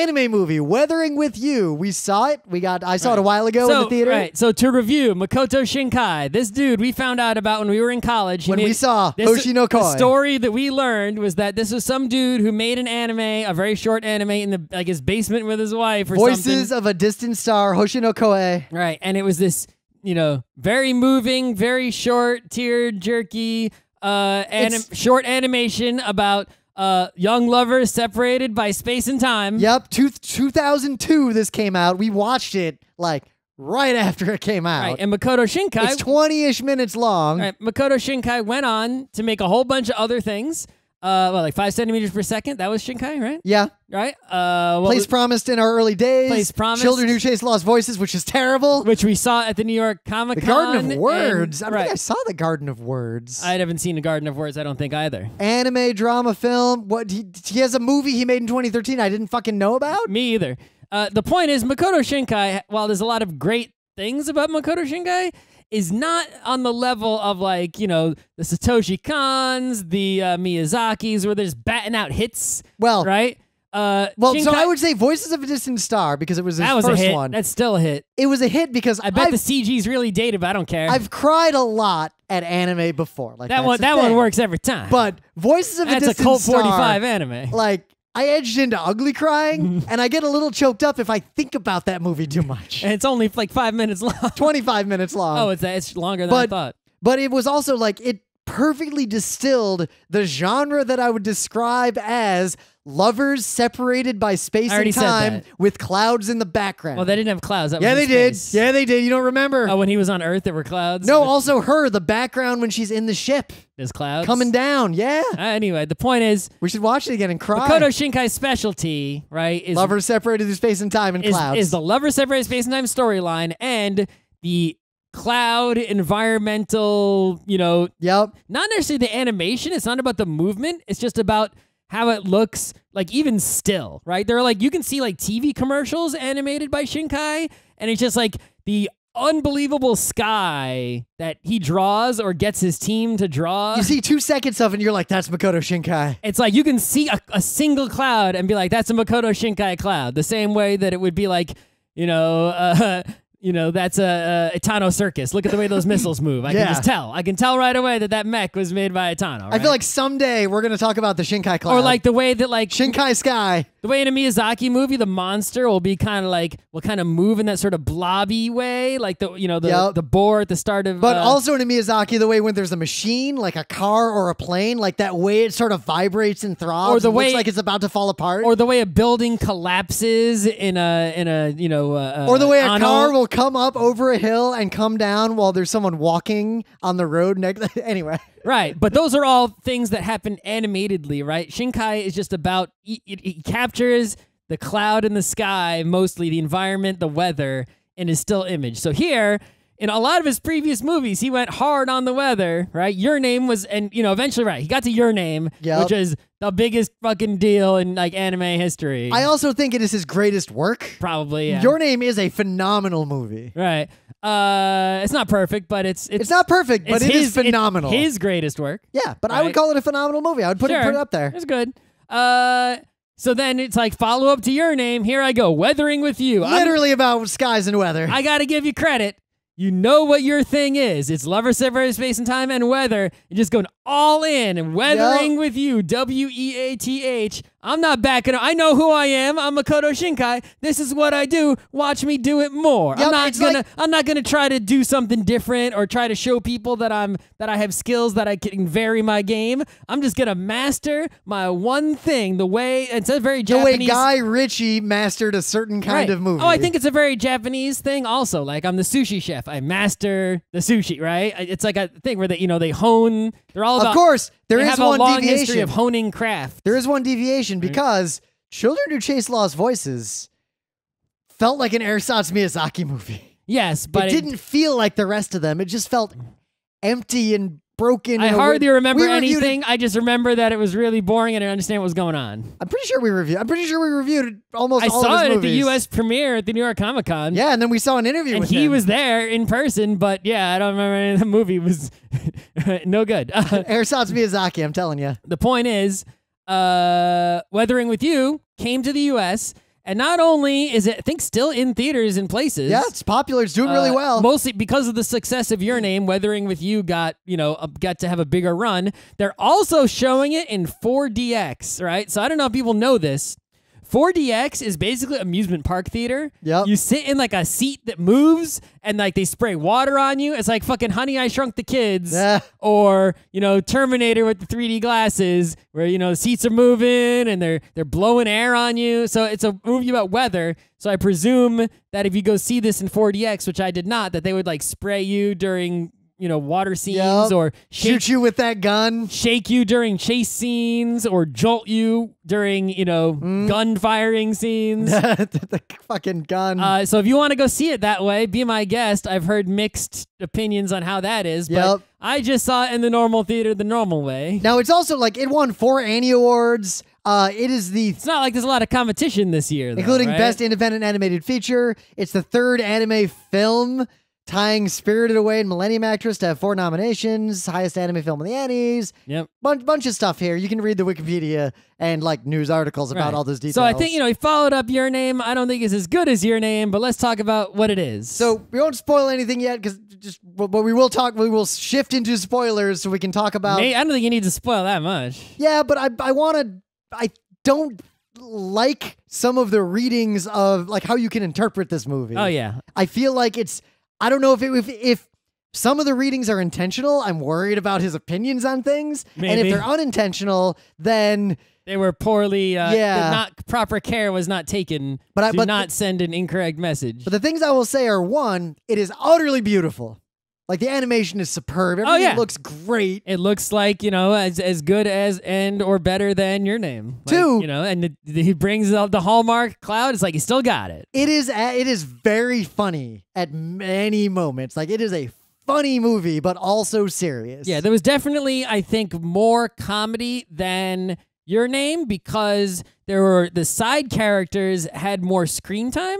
anime movie, Weathering with You. We saw it. We got. I saw right. it a while ago so, in the theater. Right. So to review, Makoto Shinkai, this dude we found out about when we were in college. When we saw this, Hoshino Koi. The story that we learned was that this was some dude who made an anime, a very short anime, in the like his basement with his wife or Voices something. of a Distant Star, Hoshino Koe. Right, and it was this, you know, very moving, very short, tear jerky, uh, anim short animation about uh, young lovers separated by space and time. Yep, two, 2002 this came out. We watched it like right after it came out. Right, and Makoto Shinkai. It's 20 ish minutes long. Right, Makoto Shinkai went on to make a whole bunch of other things. Uh, well, like five centimeters per second. That was Shinkai, right? Yeah. Right. Uh, place was, promised in our early days. Place promised. Children who chase lost voices, which is terrible. Which we saw at the New York Comic Con. The Garden of Words. And, I right. think I saw the Garden of Words. I haven't seen the Garden of Words. I don't think either. Anime, drama, film. What he, he has a movie he made in 2013. I didn't fucking know about. Me either. Uh, the point is, Makoto Shinkai. While there's a lot of great things about Makoto Shinkai, is not on the level of like you know the Satoshi Kans, the uh, Miyazaki's, where they're just batting out hits. Well, right. Uh, well, Shinkai so I would say Voices of a Distant Star because it was his that was first a hit. one. That's still a hit. It was a hit because I bet I've, the CG's really dated, but I don't care. I've cried a lot at anime before. Like that one, that thing. one works every time. But Voices of that's a Distant a cult Forty Five anime. Like I edged into ugly crying, and I get a little choked up if I think about that movie too much. And it's only like five minutes long. Twenty five minutes long. Oh, it's it's longer than but, I thought. But it was also like it perfectly distilled the genre that I would describe as lovers separated by space and time with clouds in the background. Well, they didn't have clouds. That yeah, they did. Yeah, they did. You don't remember? Oh, when he was on Earth, there were clouds. No, also her. The background when she's in the ship. There's clouds coming down. Yeah. Uh, anyway, the point is, we should watch it again and cry. Makoto Shinkai's specialty, right, is lover separated through space and time and is, clouds. Is the lover separated space and time storyline and the cloud environmental you know yep not necessarily the animation it's not about the movement it's just about how it looks like even still, right? They're like you can see like TV commercials animated by Shinkai and it's just like the unbelievable sky that he draws or gets his team to draw. You see two seconds of and you're like, that's Makoto Shinkai. It's like you can see a, a, single cloud and be like, that's a Makoto Shinkai cloud. The same way that it would be like, you know, uh, you know, that's a, a Itano circus. Look at the way those missiles move. I yeah. can just tell. I can tell right away that that mech was made by Itano. Right? I feel like someday we're going to talk about the Shinkai class, Or like the way that like Shinkai Sky. The way in a Miyazaki movie, the monster will be kind of like will kind of move in that sort of blobby way, like the you know the yep. the boar at the start of. But uh, also in a Miyazaki, the way when there's a machine, like a car or a plane, like that way it sort of vibrates and throbs, or the way like it's about to fall apart, or the way a building collapses in a in a you know, uh, uh, or the way a car will come up over a hill and come down while there's someone walking on the road next. anyway right. But those are all things that happen animatedly, right? Shinkai is just about it, it, it captures the cloud in the sky, mostly the environment, the weather, and is still image. So here in a lot of his previous movies, he went hard on the weather, right? Your name was, and you know, eventually, right? He got to your name, yep. which is the biggest fucking deal in like anime history. I also think it is his greatest work. Probably, yeah. Your name is a phenomenal movie, right? Uh, it's not perfect, but it's it's, it's not perfect, but it's his, phenomenal. his greatest work. Yeah, but right? I would call it a phenomenal movie. I would put sure. it put it up there. It's good. Uh. So then it's like follow up to your name. Here I go, weathering with you. Literally I'm, about skies and weather. I got to give you credit you know what your thing is. It's lover, separated space and time, and weather. And just going all in and weathering yep. with you, W E A T H, I'm not backing up. I know who I am. I'm Makoto Shinkai. This is what I do. Watch me do it more. Yep, I'm not gonna. Like I'm not gonna try to do something different or try to show people that I'm that I have skills that I can vary my game. I'm just gonna master my one thing. The way it's a very Japanese. The way Guy Ritchie mastered a certain kind right. of movie. Oh, I think it's a very Japanese thing. Also, like I'm the sushi chef. I master the sushi. Right. It's like a thing where they you know they hone. They're all about. Of course, there is one deviation of honing craft. There is one deviation conversation because Children Who Chase Lost Voices felt like an Ersatz Miyazaki movie. Yes, but it, didn't feel like the rest of them. It just felt empty and broken. I hardly way. remember we anything. I just remember that it was really boring and I understand what was going on. I'm pretty sure we reviewed. I'm pretty sure we reviewed almost. I all saw of his it movies. at the U.S. premiere at the New York Comic Con. Yeah, and then we saw an interview. And he him. was there in person, but yeah, I don't remember any of the movie. It was no good. Uh, Ersatz Miyazaki. I'm telling you. The point is uh, Weathering with You came to the U.S. And not only is it, I think, still in theaters in places. Yeah, it's popular. It's doing uh, really well. Mostly because of the success of Your Name, Weathering with You got, you know, uh, got to have a bigger run. They're also showing it in 4DX, right? So I don't know if people know this. 4DX is basically amusement park theater. Yep. You sit in like a seat that moves and like they spray water on you. It's like fucking Honey I Shrunk the Kids yeah. or, you know, Terminator with the 3D glasses where, you know, the seats are moving and they're they're blowing air on you. So it's a movie about weather. So I presume that if you go see this in 4DX, which I did not, that they would like spray you during you know water scenes yep. or shake, shoot you with that gun, shake you during chase scenes or jolt you during you know mm. gun firing scenes. the fucking gun. Uh, so if you want to go see it that way, be my guest. I've heard mixed opinions on how that is, yep. but I just saw it in the normal theater the normal way. Now it's also like it won four Annie awards. Uh, it is the. It's not like there's a lot of competition this year, though, including right? best independent animated feature. It's the third anime film tying Spirited Away and Millennium Actress to have four nominations, highest anime film in the Annies. Yep. Bunch, bunch of stuff here. You can read the Wikipedia and like news articles about right. all those details. So I think, you know, he followed up your name. I don't think it's as good as your name, but let's talk about what it is. So we won't spoil anything yet because just, but we will talk, we will shift into spoilers so we can talk about. I don't think you need to spoil that much. Yeah, but I, I want to, I don't like some of the readings of like how you can interpret this movie. Oh yeah. I feel like it's I don't know if it, if, if some of the readings are intentional. I'm worried about his opinions on things. Maybe. And if they're unintentional, then they were poorly uh, yeah. not proper care was not taken but I, to but not send an incorrect message. But the things I will say are one, it is utterly beautiful. Like the animation is superb. Oh, Everything oh, yeah. looks great. It looks like you know as as good as and or better than your name. Like, Two, you know, and the, the, he brings up the hallmark cloud. It's like he still got it. It is it is very funny at many moments. Like it is a funny movie, but also serious. Yeah, there was definitely, I think, more comedy than your name because there were the side characters had more screen time.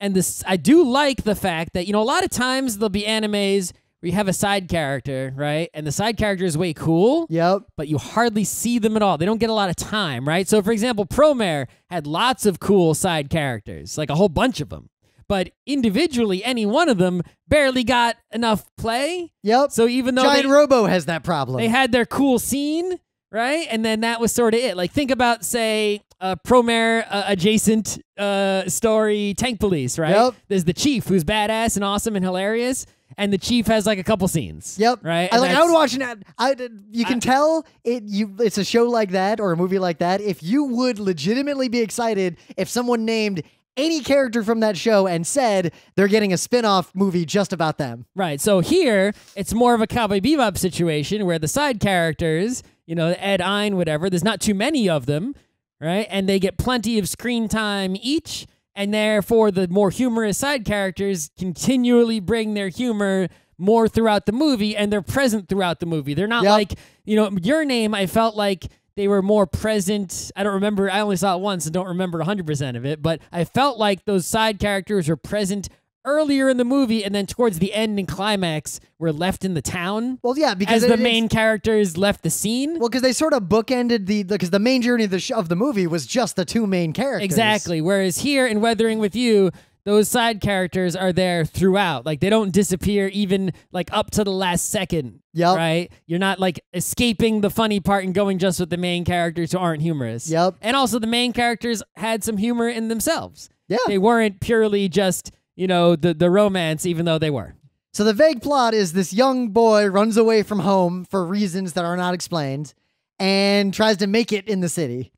And this, I do like the fact that, you know, a lot of times there'll be animes we have a side character, right? And the side character is way cool. Yep. But you hardly see them at all. They don't get a lot of time, right? So, for example, Promare had lots of cool side characters, like a whole bunch of them. But individually, any one of them barely got enough play. Yep. So even though Giant they, Robo has that problem, they had their cool scene, right? And then that was sort of it. Like think about, say, a Promare uh, adjacent uh, story, Tank Police, right? Yep. There's the chief who's badass and awesome and hilarious and the chief has like a couple scenes. Yep. Right. I like. I would watch an. ad- I did- you can I- tell it. You it's a show like that or a movie like that. If you would legitimately be excited if someone named any character from that show and said they're getting a spin-off movie just about them. Right. So here it's more of a cowboy bebop situation where the side characters, you know, Ed Ein, whatever. There's not too many of them, right? And they get plenty of screen time each. And therefore, the more humorous side characters continually bring their humor more throughout the movie and they're present throughout the movie. They're not yep. like, you know, your name, I felt like they were more present. I don't remember. I only saw it once and don't remember 100% of it, but I felt like those side characters were present earlier in the movie and then towards the end and climax we're left in the town well yeah because as the it, main characters left the scene well because they sort of bookended the because the main journey of the, of the movie was just the two main characters exactly whereas here in weathering with you those side characters are there throughout like they don't disappear even like up to the last second yep right you're not like escaping the funny part and going just with the main characters who aren't humorous yep and also the main characters had some humor in themselves yeah they weren't purely just you know, the, the romance, even though they were. So the vague plot is this young boy runs away from home for reasons that are not explained and tries to make it in the city.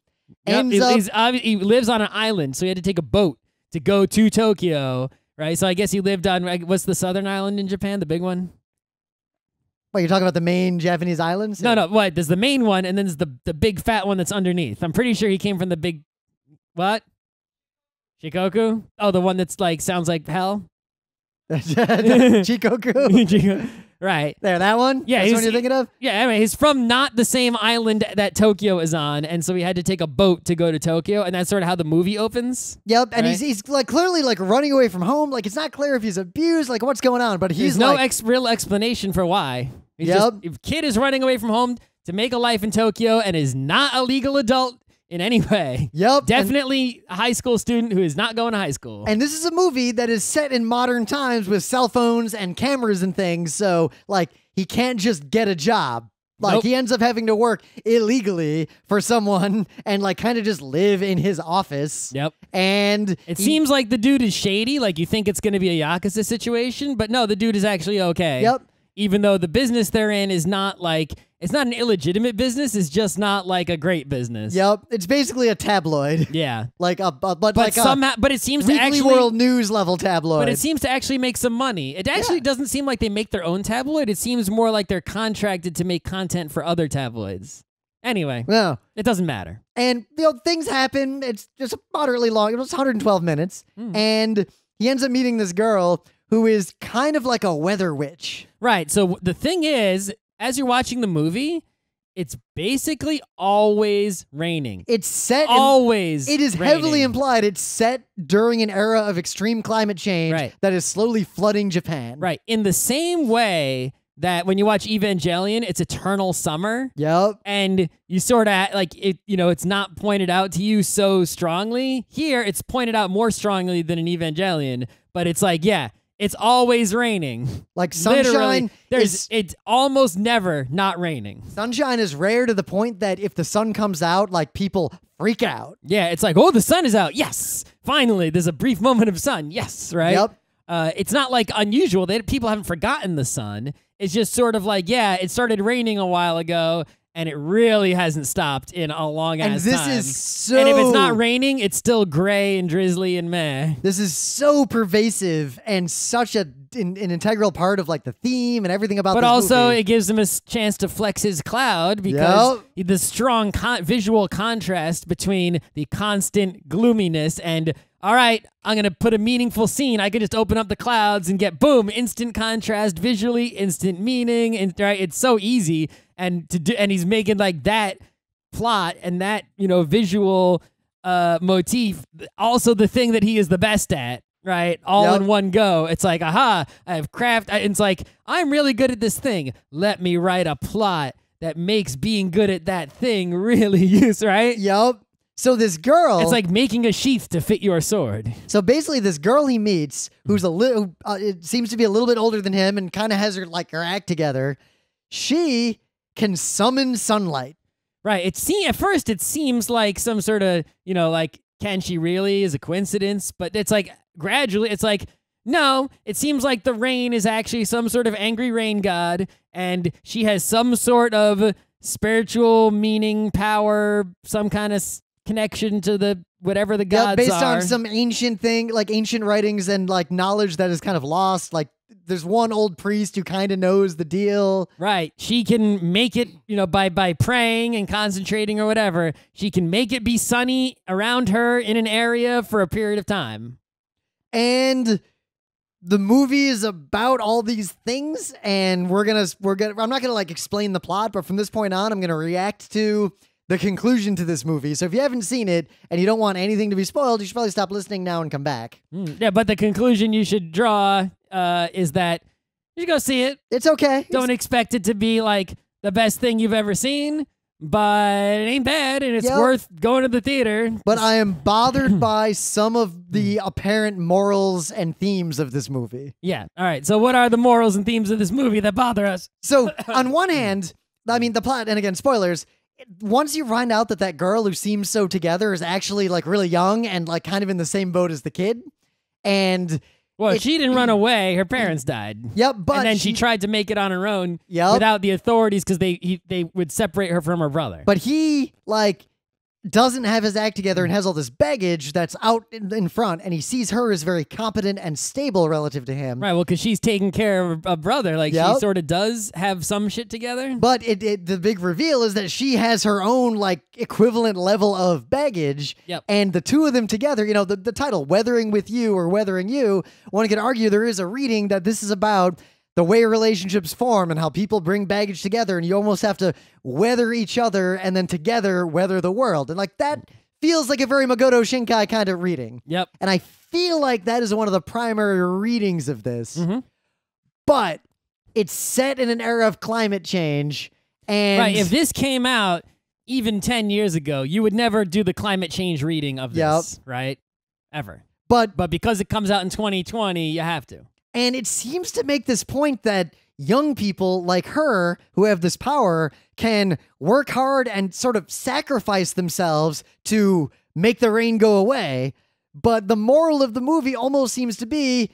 Yep, he, up, he lives on an island, so he had to take a boat to go to Tokyo, right? So I guess he lived on, what's the southern island in Japan, the big one? What, you're talking about the main Japanese islands? No, no, what? There's the main one, and then there's the, the big fat one that's underneath. I'm pretty sure he came from the big, what? Chikoku? Oh, the one that's like sounds like hell. Chikoku. right there, that one. Yeah, that's one you're thinking of. Yeah, anyway, he's from not the same island that Tokyo is on, and so he had to take a boat to go to Tokyo, and that's sort of how the movie opens. Yep, and right? he's he's like clearly like running away from home. Like it's not clear if he's abused, like what's going on, but he's There's no like, ex real explanation for why. He's yep, just, kid is running away from home to make a life in Tokyo and is not a legal adult in any way. Yep. Definitely and, a high school student who is not going to high school. And this is a movie that is set in modern times with cell phones and cameras and things. So, like, he can't just get a job. Like, nope. he ends up having to work illegally for someone and, like, kind of just live in his office. Yep. And it he, seems like the dude is shady. Like, you think it's going to be a Yakuza situation, but no, the dude is actually okay. Yep. Even though the business they're in is not like it's not an illegitimate business. It's just not like a great business. Yep, it's basically a tabloid. Yeah, like a, a but, but like somehow, but it seems to actually world news level tabloid. But it seems to actually make some money. It actually yeah. doesn't seem like they make their own tabloid. It seems more like they're contracted to make content for other tabloids. Anyway, no, it doesn't matter. And you know, things happen. It's just moderately long. It was 112 minutes, mm. and he ends up meeting this girl who is kind of like a weather witch. Right. So the thing is, as you're watching the movie, it's basically always raining. It's set always. In, it is raining. heavily implied it's set during an era of extreme climate change right. that is slowly flooding Japan. Right. In the same way that when you watch Evangelion, it's eternal summer. Yep. And you sort of like it, you know, it's not pointed out to you so strongly. Here, it's pointed out more strongly than in Evangelion, but it's like, yeah, it's always raining. Like sunshine, Literally, there's is, it's almost never not raining. Sunshine is rare to the point that if the sun comes out, like people freak out. Yeah, it's like, oh, the sun is out. Yes, finally, there's a brief moment of sun. Yes, right. Yep. Uh, it's not like unusual that people haven't forgotten the sun. It's just sort of like, yeah, it started raining a while ago and it really hasn't stopped in a long and ass this time. is so and if it's not raining it's still gray and drizzly and meh this is so pervasive and such a, an, an integral part of like the theme and everything about but also movie. it gives him a chance to flex his cloud because yep. the strong con visual contrast between the constant gloominess and all right, I'm going to put a meaningful scene. I could just open up the clouds and get boom, instant contrast visually, instant meaning. And right, it's so easy and to do and he's making like that plot and that you know visual uh motif also the thing that he is the best at right all yep. in one go it's like aha i've craft it's like i'm really good at this thing let me write a plot that makes being good at that thing really use right yep so this girl it's like making a sheath to fit your sword so basically this girl he meets who's a little who, uh, it seems to be a little bit older than him and kind of has her like her act together she can summon sunlight. Right. It seems at first it seems like some sort of you know like can she really is a coincidence, but it's like gradually it's like no, it seems like the rain is actually some sort of angry rain god, and she has some sort of spiritual meaning, power, some kind of connection to the whatever the gods yeah, based are. on some ancient thing, like ancient writings and like knowledge that is kind of lost. Like there's one old priest who kind of knows the deal. Right. She can make it, you know, by by praying and concentrating or whatever. She can make it be sunny around her in an area for a period of time. And the movie is about all these things and we're going to we're going to I'm not going to like explain the plot, but from this point on I'm going to react to the conclusion to this movie. So if you haven't seen it and you don't want anything to be spoiled, you should probably stop listening now and come back. Mm, yeah, but the conclusion you should draw uh, is that you go see it. It's okay. Don't it's expect it to be like the best thing you've ever seen, but it ain't bad and it's yep. worth going to the theater. But I am bothered by some of the hmm. apparent morals and themes of this movie. Yeah. All right. So what are the morals and themes of this movie that bother us? So on one hand, I mean the plot and again spoilers once you find out that that girl who seems so together is actually like really young and like kind of in the same boat as the kid, and well, it, she didn't run away. Her parents died. Yep, but and then she, she tried to make it on her own. Yep. without the authorities because they he, they would separate her from her brother. But he like doesn't have his act together and has all this baggage that's out in, in, front, and he sees her as very competent and stable relative to him. Right. Well, because she's taking care of a brother, like yep. she sort of does have some shit together. But it, it, the big reveal is that she has her own like equivalent level of baggage. Yep. And the two of them together, you know, the, the title "Weathering with You" or "Weathering You," one could argue there is a reading that this is about the way relationships form and how people bring baggage together and you almost have to weather each other and then together weather the world and like that feels like a very Magoto shinkai kind of reading yep and i feel like that is one of the primary readings of this mm -hmm. but it's set in an era of climate change and right if this came out even 10 years ago you would never do the climate change reading of this yep. right ever but but because it comes out in 2020 you have to and it seems to make this point that young people like her who have this power can work hard and sort of sacrifice themselves to make the rain go away. But the moral of the movie almost seems to be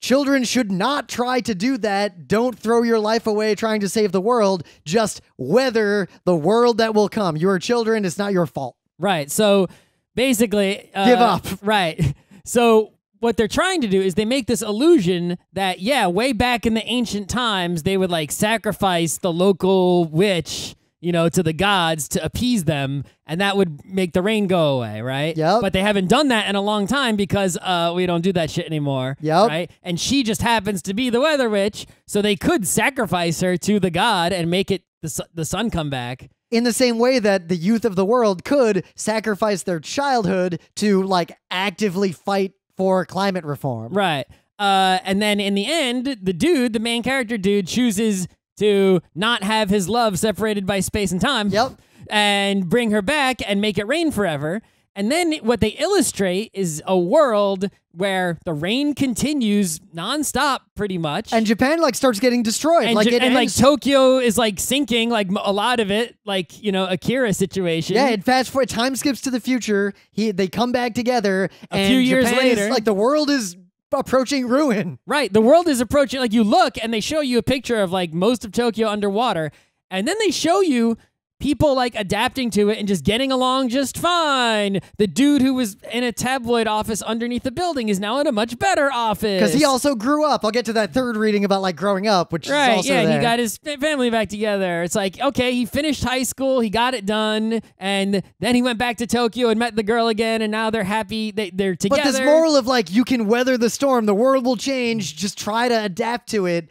children should not try to do that. Don't throw your life away trying to save the world. Just weather the world that will come. You are children, it's not your fault. Right. So basically, uh, give up. Right. So what they're trying to do is they make this illusion that yeah, way back in the ancient times they would like sacrifice the local witch, you know, to the gods to appease them, and that would make the rain go away, right? Yep. But they haven't done that in a long time because uh, we don't do that shit anymore. Yep. Right. And she just happens to be the weather witch, so they could sacrifice her to the god and make it the su the sun come back in the same way that the youth of the world could sacrifice their childhood to like actively fight for climate reform. Right. Uh, and then in the end, the dude, the main character dude, chooses to not have his love separated by space and time. Yep. And bring her back and make it rain forever. And then what they illustrate is a world where the rain continues nonstop, pretty much. And Japan like starts getting destroyed. And, like, and like Tokyo is like sinking, like a lot of it, like you know Akira situation. Yeah, and fast forward time skips to the future. He they come back together. A few years Japan later, is, like the world is approaching ruin. Right, the world is approaching. Like you look and they show you a picture of like most of Tokyo underwater, and then they show you people like adapting to it and just getting along just fine. The dude who was in a tabloid office underneath the building is now in a much better office. Because he also grew up. I'll get to that third reading about like growing up, which right, is also yeah, there. he got his family back together. It's like okay, he finished high school, he got it done, and then he went back to Tokyo and met the girl again, and now they're happy. They, they're together. But this moral of like you can weather the storm, the world will change. Just try to adapt to it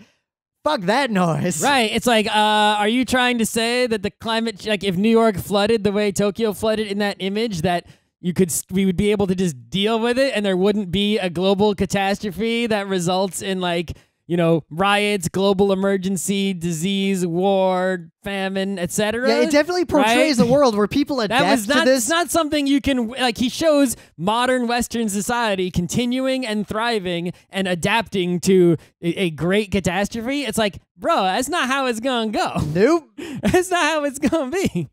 fuck that noise. Right. It's like, uh, are you trying to say that the climate, like if New York flooded the way Tokyo flooded in that image, that you could we would be able to just deal with it and there wouldn't be a global catastrophe that results in like you know, riots, global emergency, disease, war, famine, etc. Yeah, it definitely portrays right? a world where people adapt that was not, to this. It's not something you can like. He shows modern Western society continuing and thriving and adapting to a, a great catastrophe. It's like, bro, that's not how it's gonna go. Nope, that's not how it's gonna be.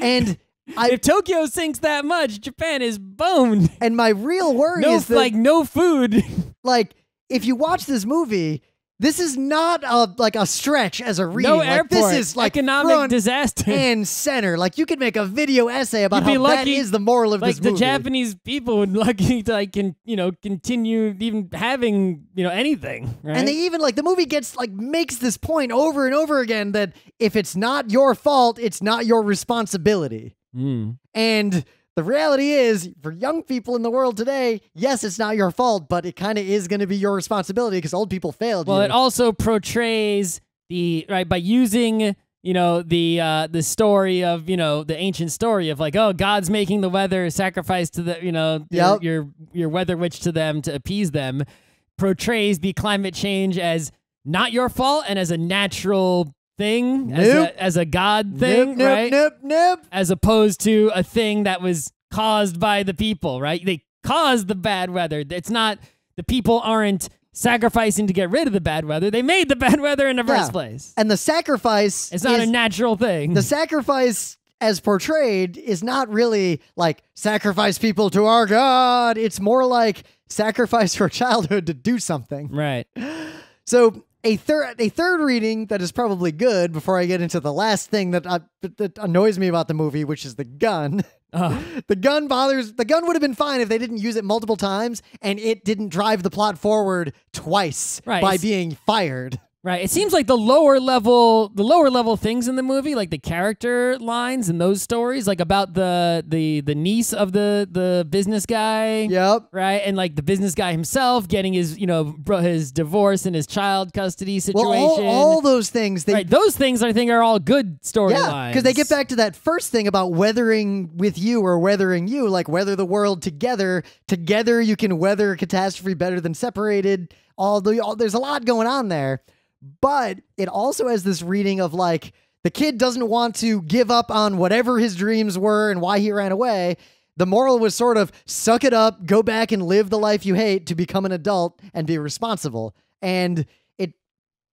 And. I, if Tokyo sinks that much, Japan is boned. And my real worry no, is that, like no food. Like if you watch this movie, this is not a like a stretch as a reading. No like, airport. This is like economic disaster and center. Like you could make a video essay about how lucky, that is the moral of like, this movie. The Japanese people would lucky to like can you know continue even having you know anything. Right? And they even like the movie gets like makes this point over and over again that if it's not your fault, it's not your responsibility. Mm. And the reality is, for young people in the world today, yes, it's not your fault, but it kind of is going to be your responsibility because old people failed. Well, you. it also portrays the right by using you know the uh, the story of you know the ancient story of like oh God's making the weather sacrifice to the you know yep. your, your your weather witch to them to appease them portrays the climate change as not your fault and as a natural thing nope. as, a, as a god thing, nope, right? Nope, nope, nope. As opposed to a thing that was caused by the people, right? They caused the bad weather. It's not the people aren't sacrificing to get rid of the bad weather. They made the bad weather in the yeah. first place. And the sacrifice It's not is, a natural thing. The sacrifice as portrayed is not really like sacrifice people to our god. It's more like sacrifice for childhood to do something. Right. So a third a third reading that is probably good before I get into the last thing that uh, that annoys me about the movie, which is the gun. Uh. the gun bothers. The gun would have been fine if they didn't use it multiple times and it didn't drive the plot forward twice right. by being fired. Right. It seems like the lower level, the lower level things in the movie, like the character lines and those stories, like about the the the niece of the the business guy. Yep. Right, and like the business guy himself getting his you know bro, his divorce and his child custody situation. Well, all, all those things. They, right. Those things I think are all good storylines. Yeah, because they get back to that first thing about weathering with you or weathering you, like weather the world together. Together, you can weather catastrophe better than separated. All the all, there's a lot going on there. But it also has this reading of like the kid doesn't want to give up on whatever his dreams were and why he ran away. The moral was sort of suck it up, go back and live the life you hate to become an adult and be responsible. And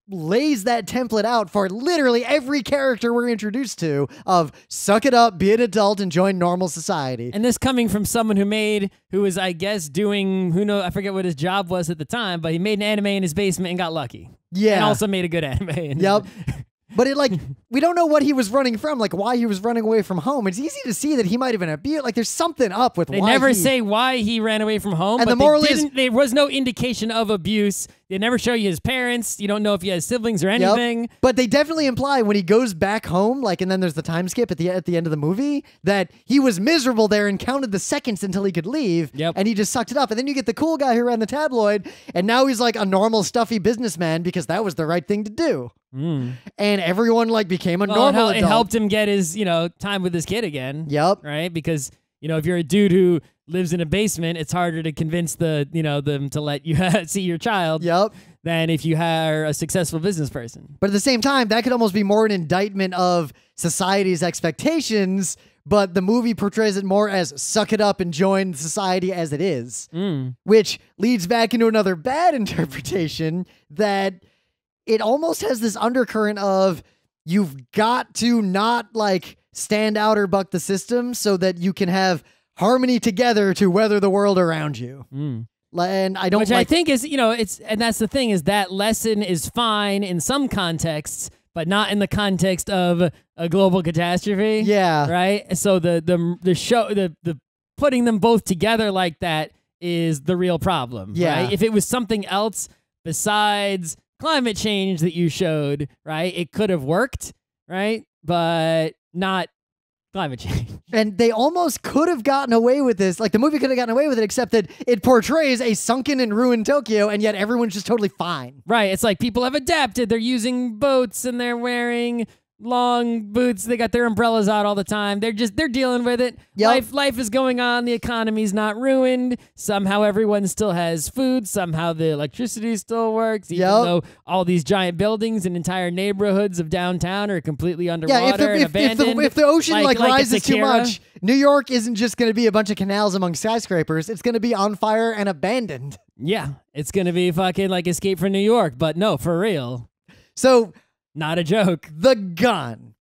lays that template out for literally every character we're introduced to of suck it up, be an adult, and join normal society. And this coming from someone who made, who was, I guess, doing, who knows, I forget what his job was at the time, but he made an anime in his basement and got lucky. Yeah. And also made a good anime. yep. But it like we don't know what he was running from, like why he was running away from home. It's easy to see that he might have been abused. Like there's something up with. They never he... say why he ran away from home. And the moral is there was no indication of abuse. They never show you his parents. You don't know if he has siblings or anything. Yep. But they definitely imply when he goes back home, like, and then there's the time skip at the at the end of the movie that he was miserable there and counted the seconds until he could leave. Yep. And he just sucked it up. And then you get the cool guy who ran the tabloid, and now he's like a normal stuffy businessman because that was the right thing to do. Mm. And everyone like became a well, normal. It, adult. it helped him get his you know time with his kid again. Yep. Right because you know if you're a dude who lives in a basement, it's harder to convince the you know them to let you see your child. Yep. Than if you hire a successful business person. But at the same time, that could almost be more an indictment of society's expectations. But the movie portrays it more as suck it up and join society as it is, mm. which leads back into another bad interpretation that it almost has this undercurrent of you've got to not like stand out or buck the system so that you can have harmony together to weather the world around you. Mm. And I don't Which like I think is, you know, it's, and that's the thing is that lesson is fine in some contexts, but not in the context of a global catastrophe. Yeah. Right. So the, the, the show, the, the putting them both together like that is the real problem. Yeah. Right? If it was something else besides climate change that you showed, right, it could have worked, right? But not Climate change. And they almost could have gotten away with this. Like the movie could have gotten away with it, except that it portrays a sunken and ruined Tokyo, and yet everyone's just totally fine. Right. It's like people have adapted. They're using boats and they're wearing long boots. They got their umbrellas out all the time. They're just they're dealing with it. Yep. Life life is going on. The economy's not ruined. Somehow everyone still has food. Somehow the electricity still works, even yep. though all these giant buildings and entire neighborhoods of downtown are completely underwater yeah, if the, and if, abandoned. If the, if the ocean like, like, like rises too much, New York isn't just going to be a bunch of canals among skyscrapers. It's going to be on fire and abandoned. Yeah, it's going to be fucking like Escape from New York, but no, for real. So not a joke. The gun.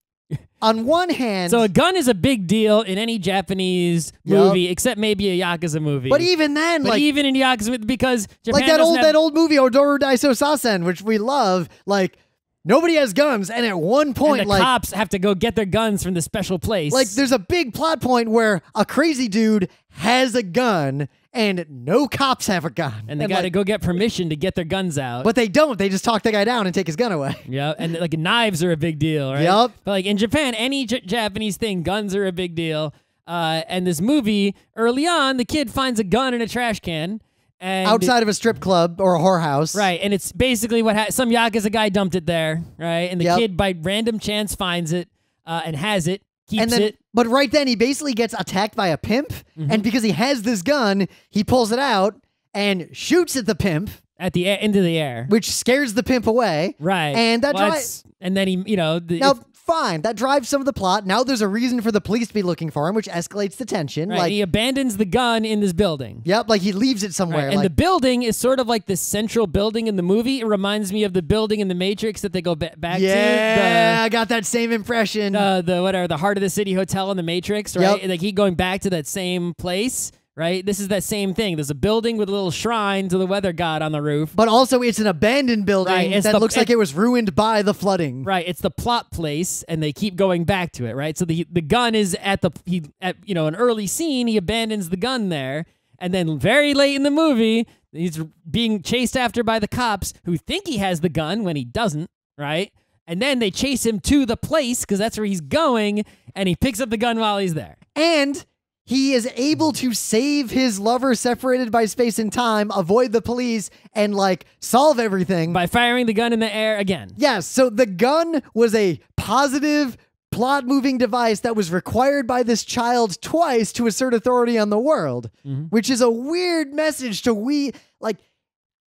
On one hand, so a gun is a big deal in any Japanese movie, yep. except maybe a yakuza movie. But even then, but like even in yakuza, because Japan like that old that old movie Odoru Daiso Sasen, which we love, like Nobody has guns, and at one point, like cops have to go get their guns from the special place. Like, there's a big plot point where a crazy dude has a gun, and no cops have a gun. And they got to like, go get permission to get their guns out. But they don't. They just talk the guy down and take his gun away. Yeah, and like knives are a big deal, right? Yep. But like in Japan, any J Japanese thing, guns are a big deal. Uh, and this movie, early on, the kid finds a gun in a trash can. And outside of a strip club or a whorehouse. Right. And it's basically what some yakuza guy dumped it there, right? And the yep. kid by random chance finds it uh, and has it Keeps and then, it. But right then, he basically gets attacked by a pimp. Mm -hmm. And mm-hmm. because he has this gun, he pulls it out and shoots at the pimp. At the end into the air, which scares the pimp away, right? And that's well, And then he, you know, the, now, fine. That drives some of the plot. Now there's a reason for the police to be looking for him, which escalates the tension. Right. Like he abandons the gun in this building. Yep, like he leaves it somewhere. Right. And like, the building is sort of like the central building in the movie. It reminds me of the building in the Matrix that they go back yeah, to. Yeah, I got that same impression. the whatever the heart of the city hotel in the Matrix, right? Yep. Like he going back to that same place right? This is that same thing. There's a building with a little shrine to the weather god on the roof. But also, it's an abandoned building right, that the, looks like it, it was ruined by the flooding. Right. It's the plot place, and they keep going back to it, right? So the the gun is at the he at you know an early scene. He abandons the gun there, and then very late in the movie, he's being chased after by the cops who think he has the gun when he doesn't, right? And then they chase him to the place because that's where he's going, and he picks up the gun while he's there. And he is able to save his lover separated by space and time, avoid the police, and like solve everything by firing the gun in the air again. Yes. Yeah, so the gun was a positive plot moving device that was required by this child twice to assert authority on the world, mm -hmm. which is a weird message to we like.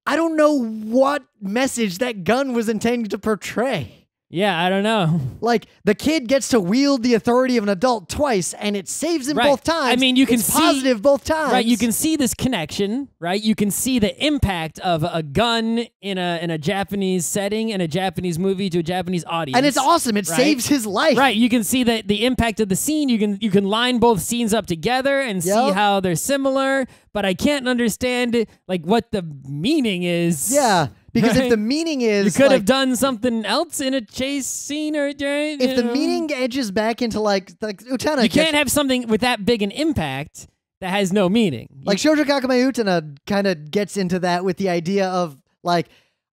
I don't know what message that gun was intended to portray. Yeah, I don't know. Like the kid gets to wield the authority of an adult twice, and it saves him right. both times. I mean, you can it's see positive both times. Right, you can see this connection. Right, you can see the impact of a gun in a in a Japanese setting in a Japanese movie to a Japanese audience, and it's awesome. It right? saves his life. Right, you can see the the impact of the scene. You can you can line both scenes up together and yep. see how they're similar. But I can't understand like what the meaning is. Yeah. Because right? if the meaning is you could like, have done something else in a chase scene or during. If the meaning edges back into like like Utana, you can't have something with that big an impact that has no meaning. Like Shoujo Kakumei Utana kind of gets into that with the idea of like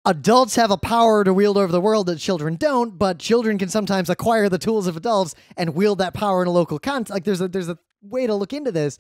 adults have a power to wield over the world that children don't, but children can sometimes acquire the tools of adults and wield that power in a local context. Like there's a there's a way to look into this.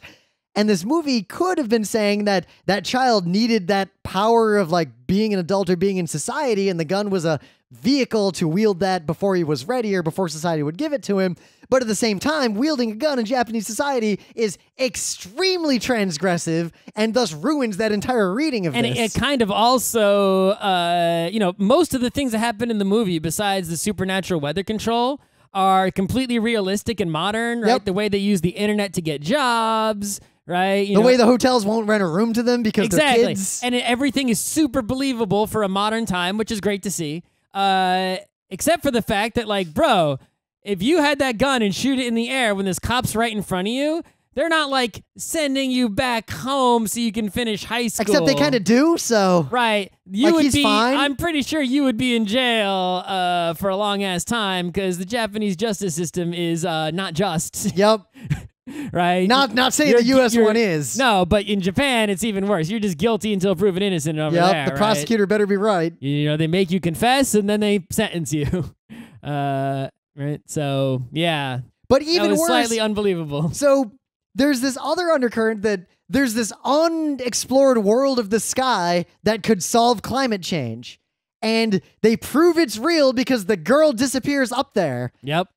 And this movie could have been saying that that child needed that power of like being an adult or being in society, and the gun was a vehicle to wield that before he was ready or before society would give it to him. But at the same time, wielding a gun in Japanese society is extremely transgressive and thus ruins that entire reading of and this. And it, it, kind of also, uh, you know, most of the things that happen in the movie, besides the supernatural weather control, are completely realistic and modern, right? Yep. The way they use the internet to get jobs right? You the know, way the hotels won't rent a room to them because exactly. And everything is super believable for a modern time, which is great to see. Uh, except for the fact that, like, bro, if you had that gun and shoot it in the air when this cop's right in front of you, they're not like sending you back home so you can finish high school. Except they kind of do, so right. You like would be. Fine. I'm pretty sure you would be in jail uh, for a long ass time because the Japanese justice system is uh, not just. Yep. right? Not not saying you're, the U.S. one is. No, but in Japan, it's even worse. You're just guilty until proven innocent over yep, there. the right? prosecutor better be right. You know, they make you confess and then they sentence you. Uh, right? So yeah, but even worse, slightly unbelievable. So there's this other undercurrent that there's this unexplored world of the sky that could solve climate change. And they prove it's real because the girl disappears up there. Yep.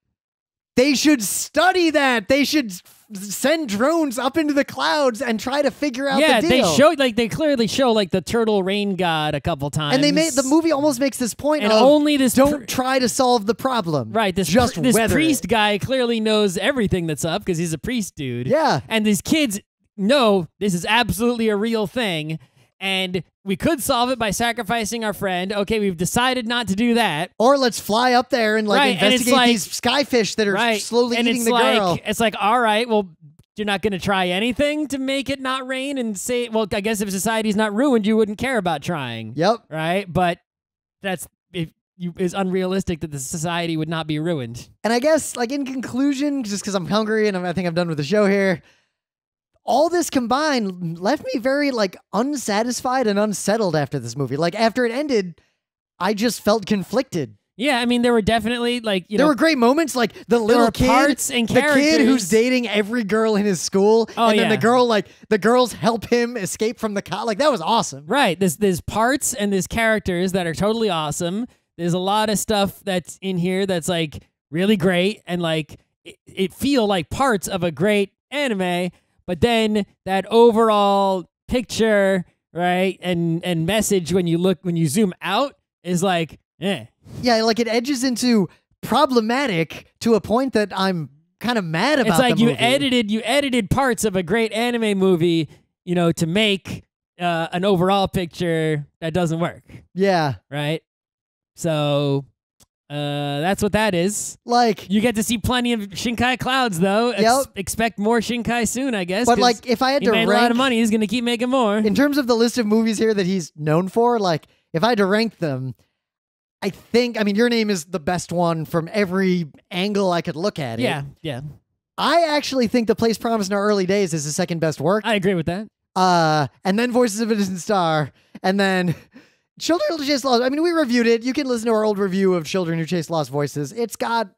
They should study that. They should send drones up into the clouds and try to figure out. Yeah, the they show like they clearly show like the turtle rain god a couple times, and they made the movie almost makes this point And of, only this don't try to solve the problem. Right, this just this priest it. guy clearly knows everything that's up because he's a priest dude. Yeah, and these kids know this is absolutely a real thing and we could solve it by sacrificing our friend. Okay, we've decided not to do that. Or let's fly up there and like right. investigate and like, these skyfish that are right. slowly and eating the like, girl. It's like, all right, well, you're not going to try anything to make it not rain and say, well, I guess if society's not ruined, you wouldn't care about trying. Yep. Right. But that's if you is unrealistic that the society would not be ruined. And I guess like in conclusion, just because I'm hungry and I'm, I think I'm done with the show here all this combined left me very like unsatisfied and unsettled after this movie. Like after it ended, I just felt conflicted. Yeah, I mean, there were definitely like you there know, were great moments, like the little kid, parts and characters. the kid who's dating every girl in his school, oh, and yeah. then the girl like the girls help him escape from the cop. Like that was awesome, right? There's there's parts and there's characters that are totally awesome. There's a lot of stuff that's in here that's like really great and like it, it feel like parts of a great anime, but then that overall picture, right, and and message when you look when you zoom out is like, eh. Yeah, like it edges into problematic to a point that I'm kind of mad about. It's like you movie. edited you edited parts of a great anime movie, you know, to make uh, an overall picture that doesn't work. Yeah. Right. So uh, that's what that is. Like you get to see plenty of Shinkai clouds, though. Ex Expect more Shinkai soon, I guess. But like, if I had to rank, a lot of money, he's gonna keep making more. In terms of the list of movies here that he's known for, like if I had to rank them, I think I mean your name is the best one from every angle I could look at it. Yeah, yeah. I actually think The Place Promised in Our Early Days is the second best work. I agree with that. Uh, and then Voices of Distant Star, and then Children Who Chase Lost. I mean, we reviewed it. You can listen to our old review of Children Who Chase Lost Voices. It's got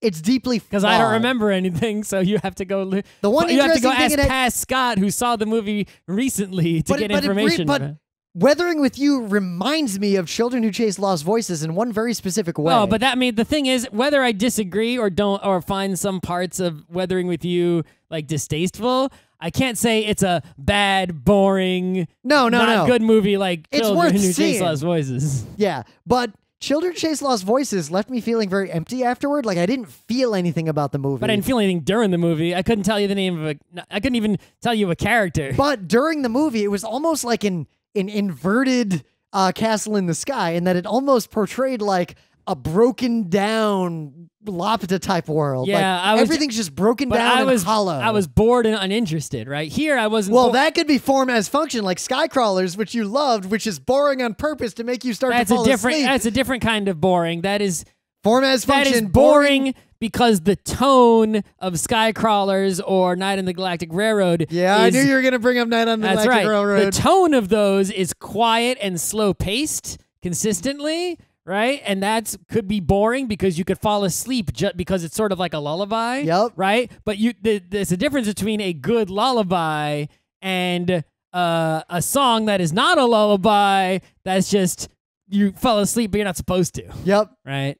it's deeply because I don't remember anything, so you have to go. Li- the one you have to go ask past Scott, who saw the movie recently, to but get it, but information. It, but Weathering with You reminds me of Children Who Chase Lost Voices in one very specific way. Oh, but that means the thing is, whether I disagree or don't, or find some parts of Weathering with You like distasteful, I can't say it's a bad, boring, no, no, not no. good movie like it's Children worth Who seeing. Chase Lost Voices. Yeah, but Children Chase Lost Voices left me feeling very empty afterward. Like I didn't feel anything about the movie. But I didn't feel anything during the movie. I couldn't tell you the name of a. I couldn't even tell you a character. But during the movie, it was almost like an an inverted uh, castle in the sky, in that it almost portrayed like a broken down Lopta type world. Yeah, like, was, everything's just broken down. I was hollow. I was bored and uninterested. Right here, I wasn't. Well, that could be form as function, like Skycrawlers, which you loved, which is boring on purpose to make you start. That's a different. Asleep. That's a different kind of boring. That is form as function. That is boring, boring because the tone of Skycrawlers or Night on the Galactic Railroad. Yeah, is, I knew you were going to bring up Night on the Galactic right. Railroad. The tone of those is quiet and slow paced consistently right? And that's could be boring because you could fall asleep just because it's sort of like a lullaby. Yep. Right. But you th- there's a difference between a good lullaby and uh, a song that is not a lullaby. That's just you fell asleep, but you're not supposed to. Yep. Right.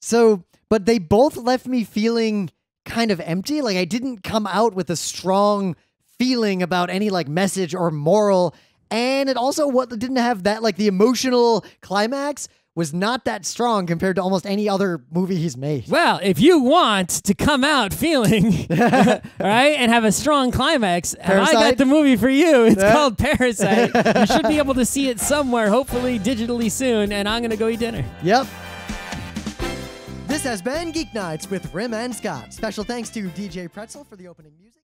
So, but they both left me feeling kind of empty. Like I didn't come out with a strong feeling about any like message or moral and it also what didn't have that like the emotional climax was not that strong compared to almost any other movie he's made. Well, if you want to come out feeling right and have a strong climax, I got the movie for you. It's yeah. called Parasite. you should be able to see it somewhere, hopefully digitally soon. And I'm gonna go eat dinner. Yep. This has been Geek Nights with Rim and Scott. Special thanks to DJ Pretzel for the opening music.